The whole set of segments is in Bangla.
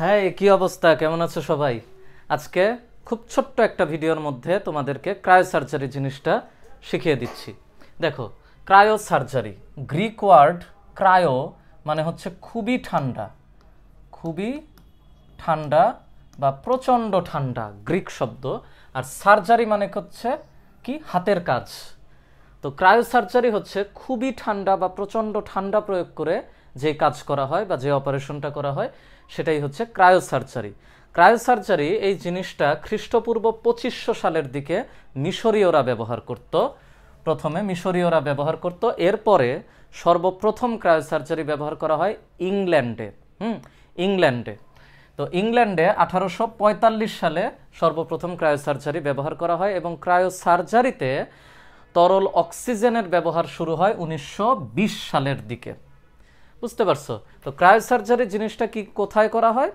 হ্যাঁ কি অবস্থা কেমন আছো সবাই আজকে খুব ছোট্ট একটা ভিডিওর মধ্যে তোমাদেরকে ক্রায়ো সার্জারি জিনিসটা শিখিয়ে দিচ্ছি দেখো cryosurgery Greek word cryo মানে হচ্ছে খুবই ঠান্ডা খুবই ঠান্ডা বা প্রচণ্ড ঠান্ডা গ্রিক শব্দ আর সার্জারি মানে হচ্ছে কি হাতের কাজ তো ক্রায়ো সার্জারি হচ্ছে খুবই ঠান্ডা বা প্রচণ্ড ঠান্ডা প্রয়োগ করে যে কাজ করা হয় বা যে অপারেশনটা করা হয় সেটাই হচ্ছে ক্রায়োসার্জারি ক্রায়োসার্জারি এই জিনিসটা খ্রিস্টপূর্ব পঁচিশশো সালের দিকে মিশরীয়রা ব্যবহার করত প্রথমে মিশরীয়রা ব্যবহার করত এরপরে সর্বপ্রথম ক্রায়োসার্জারি ব্যবহার করা হয় ইংল্যান্ডে হুম ইংল্যান্ডে তো ইংল্যান্ডে আঠারোশো পঁয়তাল্লিশ সালে সর্বপ্রথম ক্রায়োসার্জারি ব্যবহার করা হয় এবং ক্রায়োসার্জারিতে তরল অক্সিজেনের ব্যবহার শুরু হয় উনিশশো সালের দিকে বুঝতে পারছো তো ক্রায়োসার্জারি জিনিসটা কি কোথায় করা হয়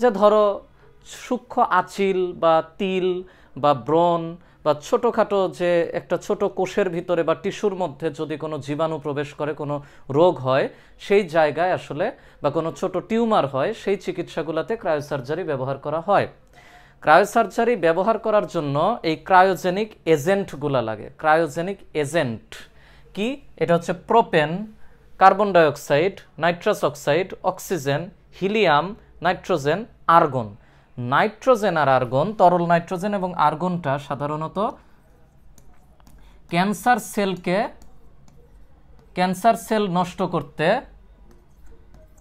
যে ধরো সূক্ষ্ম আচিল বা তিল বা ব্রণ বা ছোটোখাটো যে একটা ছোট কোষের ভিতরে বা টিস্যুর মধ্যে যদি কোনো জীবাণু প্রবেশ করে কোনো রোগ হয় সেই জায়গায় আসলে বা কোনো ছোট টিউমার হয় সেই চিকিৎসাগুলোতে ক্রায়োসার্জারি ব্যবহার করা হয় ক্রায়োসার্জারি ব্যবহার করার জন্য এই ক্রায়োজেনিক এজেন্টগুলা লাগে ক্রায়োজেনিক এজেন্ট কি এটা হচ্ছে propane carbon dioxide nitrous oxide oxygen helium nitrogen argon nitrogen আর আর্গন তরল নাইট্রোজেন এবং আর্গনটা সাধারণত ক্যান্সার সেলকে ক্যান্সার সেল নষ্ট করতে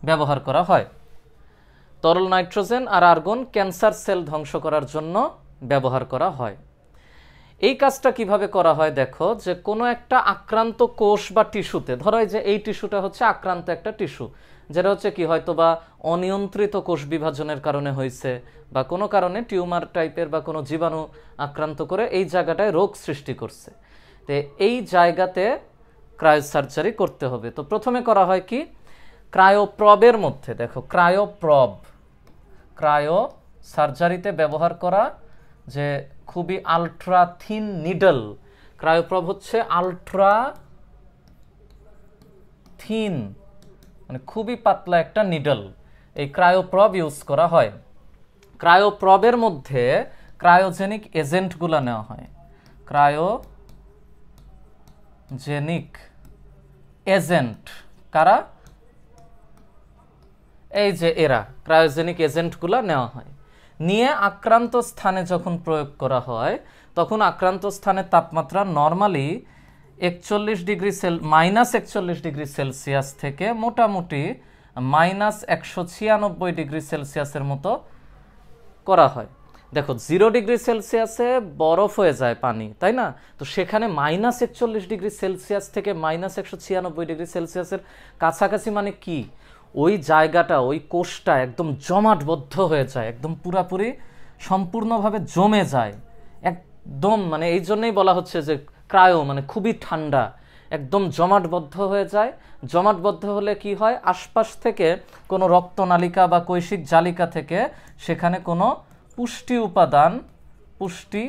ব্যবহার করা হয় তরল নাইট্রোজেন আর আর্গন ক্যান্সার সেল ধ্বংস করার জন্য ব্যবহার করা হয় এই কাজটা কিভাবে করা হয় দেখো যে কোনো একটা আক্রান্ত কোষ বা টিস্যুতে ধরো যে এই টিস্যুটা হচ্ছে আক্রান্ত একটা টিস্যু যেটা হচ্ছে কি হয়তো বা অনিয়ন্ত্রিত কোষ বিভাজনের কারণে হয়েছে বা কোনো কারণে টিউমার টাইপের বা কোনো জীবাণু আক্রান্ত করে এই জায়গাটায় রোগ সৃষ্টি করছে তো এই জায়গাতে ক্রায়োসার্জারি করতে হবে তো প্রথমে করা হয় কি ক্রায়োপ্রবের মধ্যে দেখো ক্রায়োপ্রব ক্রায়ো সার্জারিতে ব্যবহার করা যে খুবই আলট্রা থিন নিডল ক্রায়োপ্রব হচ্ছে আলট্রা থিন মানে খুবই পাতলা একটা নিডল এই ক্রায়োপ্রব ইউজ করা হয় ক্রায়োপ্রবের মধ্যে ক্রায়োজেনিক এজেন্টগুলো নেওয়া হয় ক্রায়োজেনিক এজেন্ট কারা এই যে এরা ক্রায়োজেনিক এজেন্টগুলো নেওয়া হয় নিয়ে আক্রান্ত স্থানে যখন প্রয়োগ করা হয় তখন আক্রান্ত স্থানের তাপমাত্রা নর্মালি একচল্লিশ ডিগ্রি সেল মাইনাস একচল্লিশ ডিগ্রি সেলসিয়াস থেকে মোটামুটি মাইনাস একশো ছিয়ানব্বই ডিগ্রি সেলসিয়াসের মতো করা হয় দেখো জিরো ডিগ্রি সেলসিয়াসে বরফ হয়ে যায় পানি তাই না তো সেখানে মাইনাস একচল্লিশ ডিগ্রি সেলসিয়াস থেকে মাইনাস একশো ছিয়ানব্বই ডিগ্রি সেলসিয়াসের কাছাকাছি মানে কি ওই জায়গাটা ওই কোষটা একদম জমাটবদ্ধ হয়ে যায় একদম পুরাপুরি সম্পূর্ণভাবে জমে যায় একদম মানে এই জন্যেই বলা হচ্ছে যে ক্রায়ো মানে খুবই ঠান্ডা একদম জমাটবদ্ধ হয়ে যায় জমাটবদ্ধ হলে কি হয় আশপাশ থেকে কোনো রক্তনালিকা বা কৈশিক জালিকা থেকে সেখানে কোনো পুষ্টি উপাদান পুষ্টি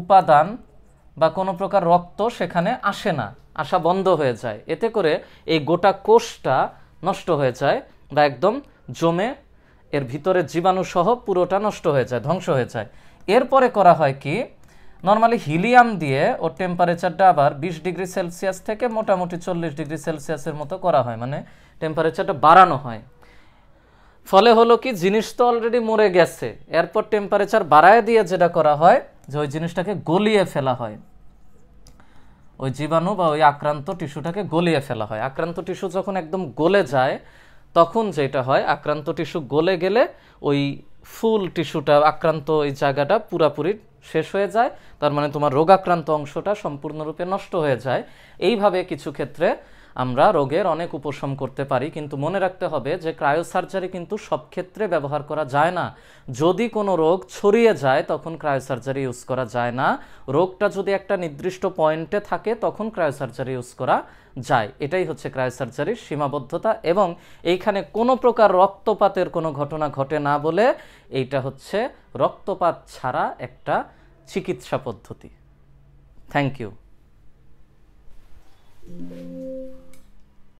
উপাদান বা কোনো প্রকার রক্ত সেখানে আসে না আসা বন্ধ হয়ে যায় এতে করে এই গোটা কোষটা নষ্ট হয়ে যায় বা একদম জমে এর ভিতরে জীবাণুসহ পুরোটা নষ্ট হয়ে যায় ধ্বংস হয়ে যায় এরপরে করা হয় কি নর্মালি হিলিয়াম দিয়ে ওর টেম্পারেচারটা আবার বিশ ডিগ্রি সেলসিয়াস থেকে মোটামুটি চল্লিশ ডিগ্রি সেলসিয়াসের মতো করা হয় মানে টেম্পারেচারটা বাড়ানো হয় ফলে হলো কি জিনিস তো অলরেডি মরে গেছে এরপর টেম্পারেচার বাড়ায় দিয়ে যেটা করা হয় যে ওই জিনিসটাকে গলিয়ে ফেলা হয় ওই জীবাণু বা ওই আক্রান্ত টিস্যুটাকে গলিয়ে ফেলা হয় আক্রান্ত টিস্যু যখন একদম গলে যায় তখন যেটা হয় আক্রান্ত টিস্যু গলে গেলে ওই ফুল টিস্যুটা আক্রান্ত ওই জায়গাটা পুরাপুরি শেষ হয়ে যায় তার মানে তোমার রোগাক্রান্ত অংশটা সম্পূর্ণরূপে নষ্ট হয়ে যায় এইভাবে কিছু ক্ষেত্রে আমরা রোগের অনেক উপশম করতে পারি কিন্তু মনে রাখতে হবে যে ক্রায়োসার্জারি কিন্তু সব ক্ষেত্রে ব্যবহার করা যায় না যদি কোনো রোগ ছড়িয়ে যায় তখন ক্রায়োসার্জারি ইউজ করা যায় না রোগটা যদি একটা নির্দিষ্ট পয়েন্টে থাকে তখন ক্রায়োসার্জারি ইউজ করা যায় এটাই হচ্ছে ক্রায়োসার্জারির সীমাবদ্ধতা এবং এইখানে কোনো প্রকার রক্তপাতের কোনো ঘটনা ঘটে না বলে এইটা হচ্ছে রক্তপাত ছাড়া একটা চিকিৎসা পদ্ধতি থ্যাংক ইউ